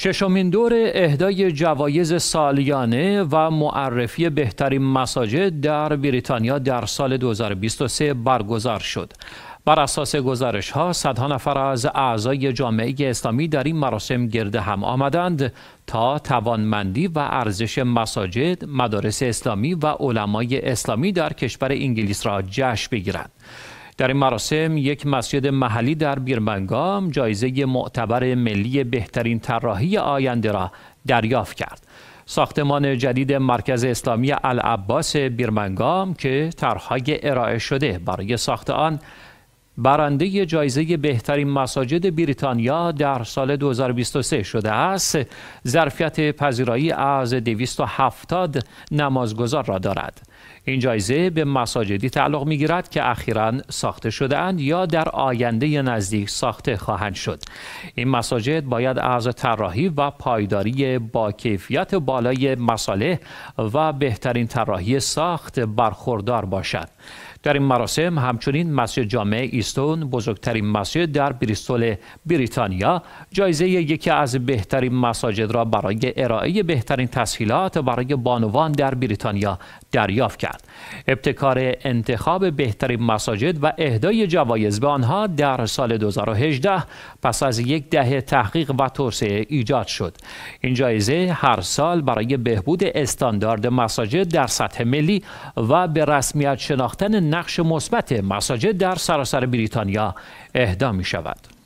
ششمین دور اهدای جوایز سالیانه و معرفی بهترین مساجد در بریتانیا در سال 2023 برگزار شد. بر اساس گزارش ها صدها نفر از اعضای جامعه اسلامی در این مراسم گرد هم آمدند تا توانمندی و ارزش مساجد، مدارس اسلامی و علمای اسلامی در کشور انگلیس را جشن بگیرند. در این مراسم یک مسجد محلی در بیرمنگام جایزه معتبر ملی بهترین طراحی آینده را دریافت کرد. ساختمان جدید مرکز اسلامی العباس بیرمنگام که طرحهای ارائه شده برای ساخت آن برنده جایزه بهترین مساجد بریتانیا در سال 2023 شده است ظرفیت پذیرایی از 270 نمازگزار را دارد این جایزه به مساجدی تعلق می گیرد که اخیرا ساخته شده اند یا در آینده نزدیک ساخته خواهند شد این مساجد باید از طراحی و پایداری با کیفیت بالای مساله و بهترین طراحی ساخت برخوردار باشد در این مراسم همچنین مسجد جامع بزرگترین مسجد در بریستول بریتانیا جایزه یکی از بهترین مساجد را برای ارائه بهترین تسهیلات برای بانوان در بریتانیا دریافت کرد. ابتکار انتخاب بهترین مساجد و اهدای جوایز به آنها در سال 2018 پس از یک دهه تحقیق و توسعه ایجاد شد. این جایزه هر سال برای بهبود استاندارد مساجد در سطح ملی و به رسمیت شناختن نقش مثبت مساجد در سراسر بریتانیا اهدا می شود.